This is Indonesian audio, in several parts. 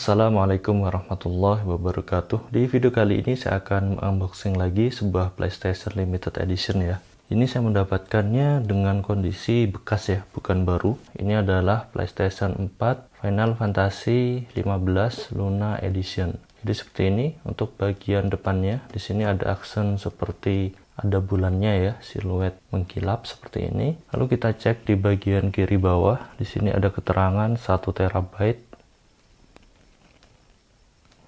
Assalamualaikum warahmatullahi wabarakatuh Di video kali ini saya akan unboxing lagi sebuah PlayStation Limited Edition ya Ini saya mendapatkannya dengan kondisi bekas ya, bukan baru Ini adalah PlayStation 4 Final Fantasy 15 Luna Edition Jadi seperti ini untuk bagian depannya di sini ada aksen seperti ada bulannya ya, siluet mengkilap seperti ini. Lalu kita cek di bagian kiri bawah, di sini ada keterangan 1 terabyte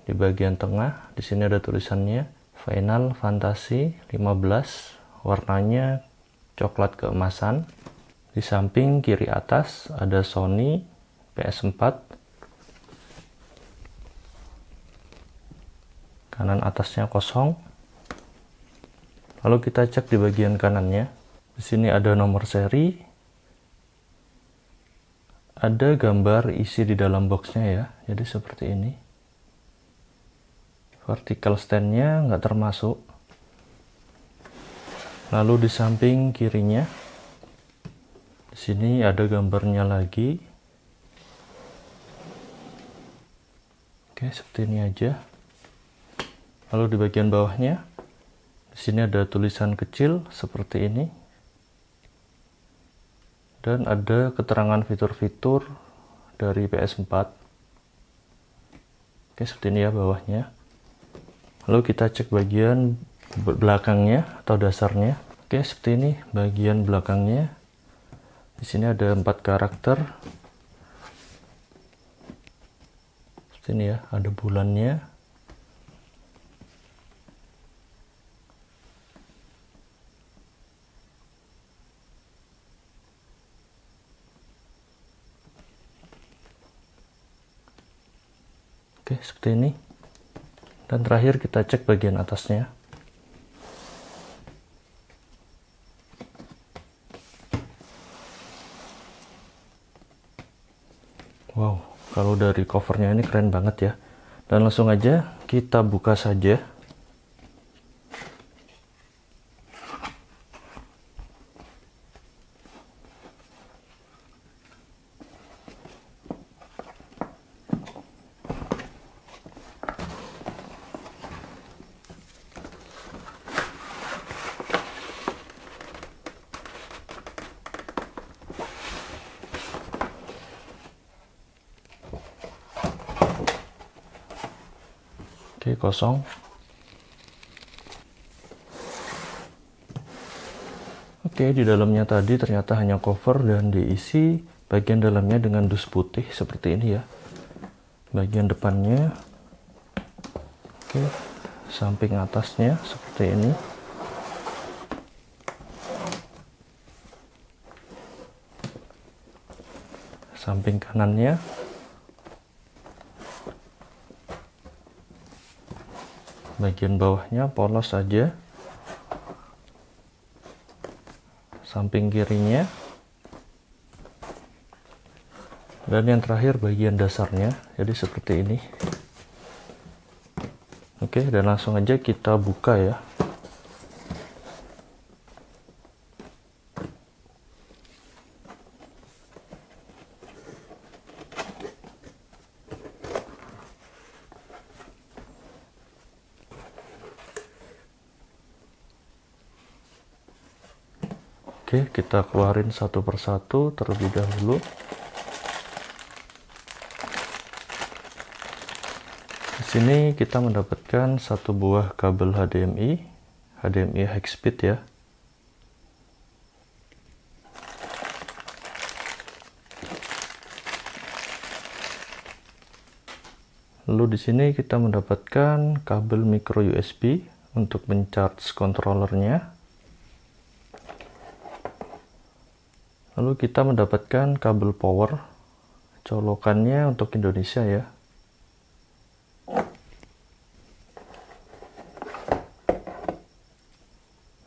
di bagian tengah di sini ada tulisannya Final Fantasy 15 warnanya coklat keemasan di samping kiri atas ada Sony PS4 kanan atasnya kosong lalu kita cek di bagian kanannya di sini ada nomor seri ada gambar isi di dalam boxnya ya jadi seperti ini vertical standnya nggak termasuk lalu di samping kirinya di sini ada gambarnya lagi oke seperti ini aja lalu di bagian bawahnya di sini ada tulisan kecil seperti ini dan ada keterangan fitur-fitur dari PS4 oke seperti ini ya bawahnya lalu kita cek bagian belakangnya atau dasarnya oke seperti ini bagian belakangnya di sini ada empat karakter seperti ini ya ada bulannya oke seperti ini dan terakhir kita cek bagian atasnya ya. wow kalau dari covernya ini keren banget ya dan langsung aja kita buka saja kosong Oke, di dalamnya tadi ternyata hanya cover dan diisi bagian dalamnya dengan dus putih seperti ini ya. Bagian depannya, oke, samping atasnya seperti ini. Samping kanannya, bagian bawahnya polos saja samping kirinya dan yang terakhir bagian dasarnya jadi seperti ini oke dan langsung aja kita buka ya Oke, kita keluarin satu persatu terlebih dahulu. Di sini kita mendapatkan satu buah kabel HDMI, HDMI high speed ya. Lalu di sini kita mendapatkan kabel micro USB untuk mencharge controllernya. lalu kita mendapatkan kabel power colokannya untuk Indonesia ya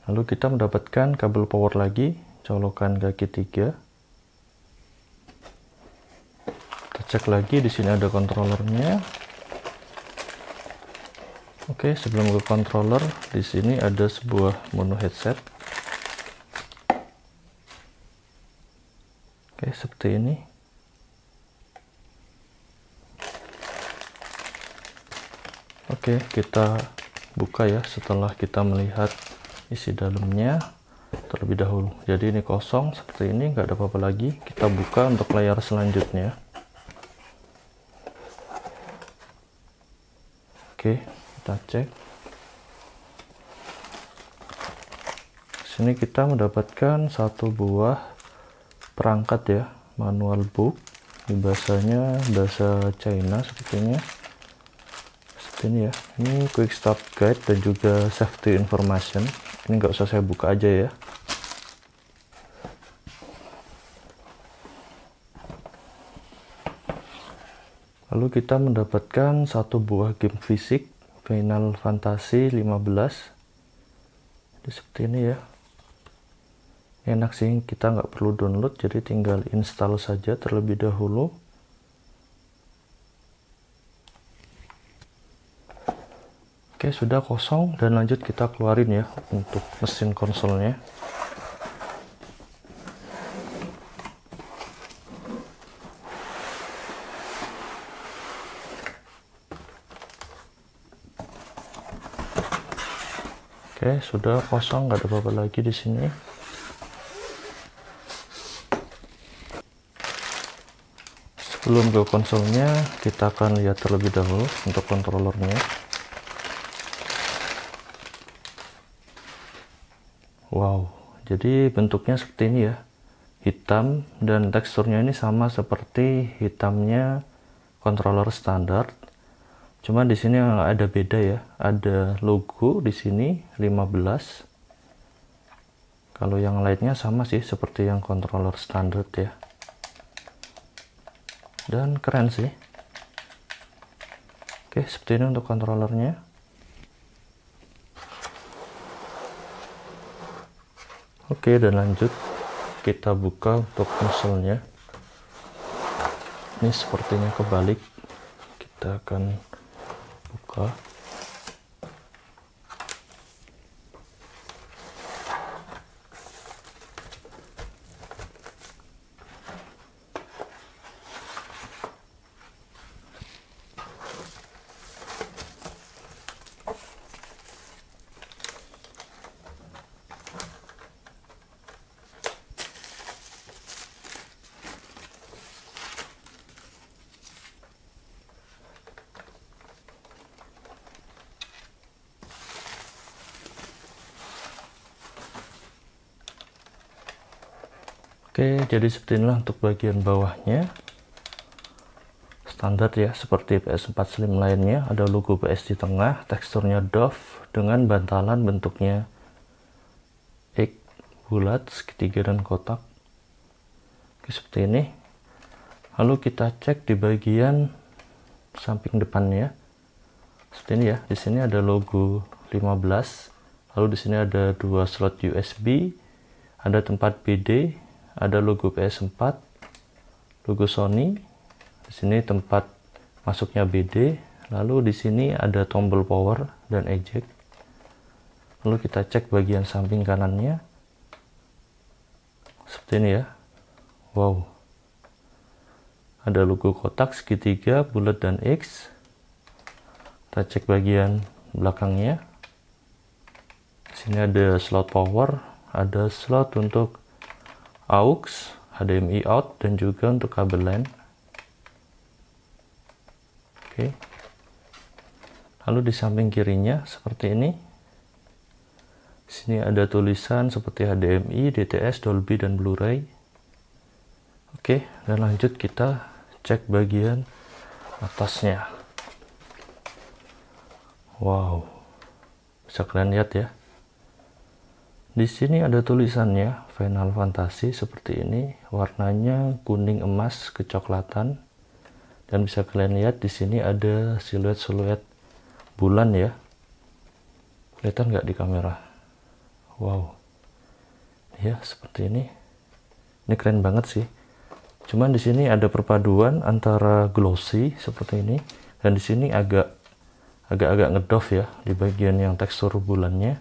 lalu kita mendapatkan kabel power lagi colokan kaki tiga kita cek lagi di sini ada kontrolernya oke sebelum ke controller di sini ada sebuah mono headset Oke, seperti ini. Oke, kita buka ya setelah kita melihat isi dalamnya terlebih dahulu. Jadi ini kosong seperti ini, nggak ada apa-apa lagi. Kita buka untuk layar selanjutnya. Oke, kita cek. Sini kita mendapatkan satu buah perangkat ya manual book ini bahasanya bahasa China sepertinya seperti ini ya ini quick start guide dan juga safety information ini nggak usah saya buka aja ya lalu kita mendapatkan satu buah game fisik Final Fantasy 15 ini seperti ini ya enak sih kita nggak perlu download jadi tinggal install saja terlebih dahulu Oke sudah kosong dan lanjut kita keluarin ya untuk mesin konsolnya Oke, sudah kosong, nggak ada apa-apa lagi di sini. sebelum ke konsolnya kita akan lihat terlebih dahulu untuk kontrolernya. wow jadi bentuknya seperti ini ya hitam dan teksturnya ini sama seperti hitamnya controller standar cuma di sini ada beda ya ada logo di sini 15 kalau yang lainnya sama sih seperti yang controller standar ya dan keren sih oke seperti ini untuk kontrolernya, oke dan lanjut kita buka untuk muselnya ini sepertinya kebalik kita akan buka Oke, jadi seperti inilah untuk bagian bawahnya. Standar ya, seperti PS4 Slim lainnya, ada logo PS di tengah, teksturnya doff dengan bantalan bentuknya egg bulat, segitiga dan kotak. Oke, seperti ini. Lalu kita cek di bagian samping depannya. Seperti ini ya, di sini ada logo 15. Lalu di sini ada dua slot USB, ada tempat BD, ada logo PS4 logo Sony di sini tempat masuknya BD lalu di sini ada tombol power dan eject lalu kita cek bagian samping kanannya seperti ini ya wow ada logo kotak segitiga bulat dan X kita cek bagian belakangnya di sini ada slot power ada slot untuk aux, HDMI out dan juga untuk kabel LAN. Oke. Lalu di samping kirinya seperti ini. Sini ada tulisan seperti HDMI, DTS, Dolby dan Blu-ray. Oke, dan lanjut kita cek bagian atasnya. Wow. Bisa kalian lihat ya. Di sini ada tulisannya Final Fantasy seperti ini, warnanya kuning emas kecoklatan. Dan bisa kalian lihat di sini ada siluet-siluet bulan ya. Kelihatan nggak di kamera? Wow. Ya, seperti ini. Ini keren banget sih. Cuman di sini ada perpaduan antara glossy seperti ini dan di sini agak agak-agak ngedoff ya di bagian yang tekstur bulannya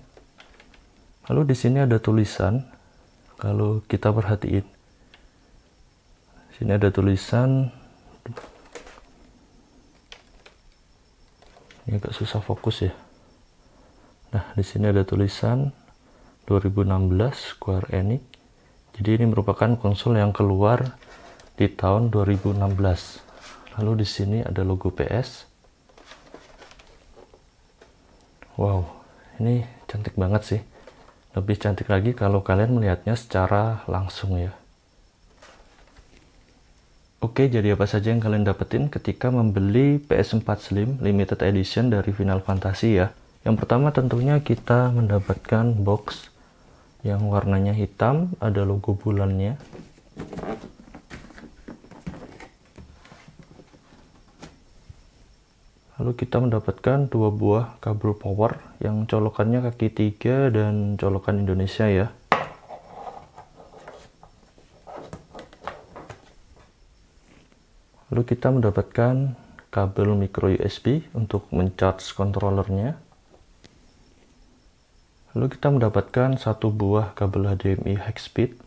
Lalu di sini ada tulisan, kalau kita perhatiin, sini ada tulisan, ini agak susah fokus ya. Nah, di sini ada tulisan 2016 Square Enix. Jadi ini merupakan konsol yang keluar di tahun 2016. Lalu di sini ada logo PS. Wow, ini cantik banget sih lebih cantik lagi kalau kalian melihatnya secara langsung ya. Oke, jadi apa saja yang kalian dapetin ketika membeli PS4 Slim Limited Edition dari Final Fantasy ya? Yang pertama tentunya kita mendapatkan box yang warnanya hitam, ada logo bulannya. Lalu kita mendapatkan dua buah kabel power yang colokannya kaki tiga dan colokan Indonesia ya. Lalu kita mendapatkan kabel micro USB untuk mencharge controllernya. Lalu kita mendapatkan satu buah kabel HDMI high speed.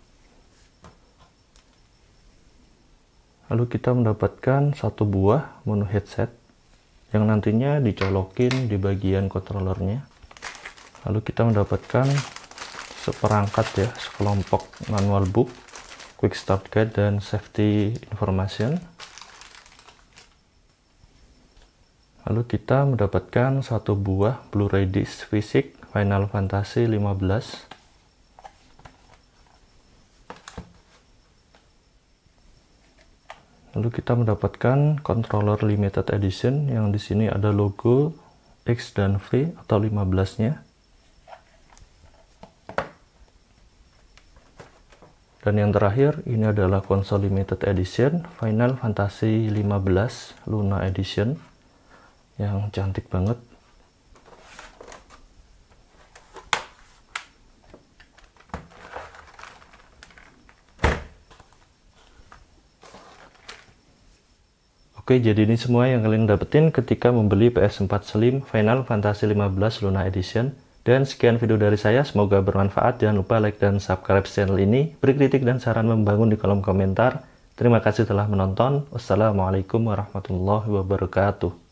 Lalu kita mendapatkan satu buah mono headset yang nantinya dicolokin di bagian kontrolernya. lalu kita mendapatkan seperangkat ya sekelompok manual book quick start guide dan safety information lalu kita mendapatkan satu buah Blu-ray disc fisik Final Fantasy 15 Lalu kita mendapatkan controller limited edition yang di sini ada logo X dan V atau 15-nya. Dan yang terakhir, ini adalah konsol limited edition Final Fantasy 15 Luna Edition yang cantik banget Oke, jadi ini semua yang kalian dapetin ketika membeli PS4 Slim Final Fantasy 15 Luna Edition. Dan sekian video dari saya, semoga bermanfaat. Jangan lupa like dan subscribe channel ini. Beri kritik dan saran membangun di kolom komentar. Terima kasih telah menonton. Wassalamualaikum warahmatullahi wabarakatuh.